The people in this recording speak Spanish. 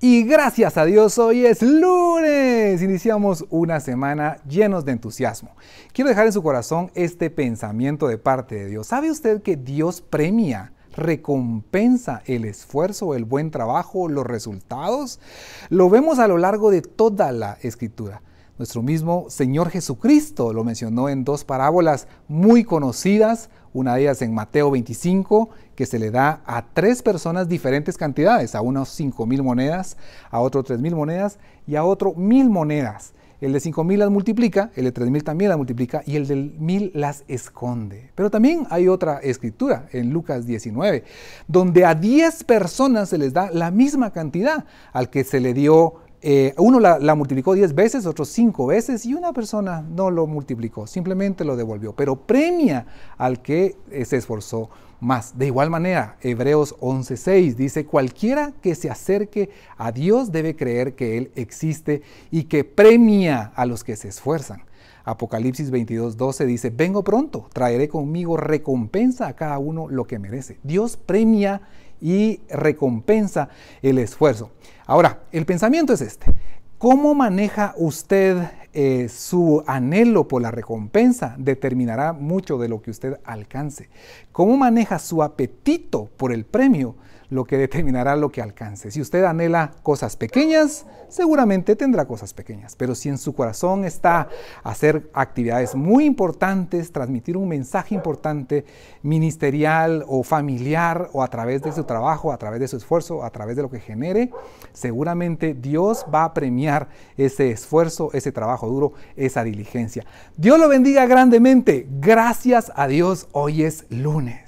Y gracias a Dios, hoy es lunes. Iniciamos una semana llenos de entusiasmo. Quiero dejar en su corazón este pensamiento de parte de Dios. ¿Sabe usted que Dios premia? recompensa el esfuerzo, el buen trabajo, los resultados. Lo vemos a lo largo de toda la escritura. Nuestro mismo Señor Jesucristo lo mencionó en dos parábolas muy conocidas, una de ellas en Mateo 25, que se le da a tres personas diferentes cantidades, a unos cinco mil monedas, a otro tres mil monedas y a otro mil monedas. El de cinco mil las multiplica, el de tres mil también las multiplica y el de mil las esconde. Pero también hay otra escritura en Lucas 19, donde a diez personas se les da la misma cantidad al que se le dio eh, uno la, multiplicó 10 veces, otros 5 veces y una persona no lo multiplicó, simplemente lo devolvió, pero premia al que eh, se esforzó más. De igual manera, Hebreos 11:6 dice, cualquiera que se acerque a Dios debe creer que Él existe y que premia a los que se esfuerzan. Apocalipsis 22:12 dice, vengo pronto, traeré conmigo recompensa a cada uno lo que merece. Dios premia y recompensa el esfuerzo. Ahora, el pensamiento es este. ¿Cómo maneja usted eh, su anhelo por la recompensa determinará mucho de lo que usted alcance. Cómo maneja su apetito por el premio, lo que determinará lo que alcance. Si usted anhela cosas pequeñas, seguramente tendrá cosas pequeñas, pero si en su corazón está hacer actividades muy importantes, transmitir un mensaje importante ministerial o familiar o a través de su trabajo, a través de su esfuerzo, a través de lo que genere, seguramente Dios va a premiar ese esfuerzo, ese trabajo duro, esa diligencia. Dios lo bendiga grandemente. Gracias a Dios, hoy es lunes.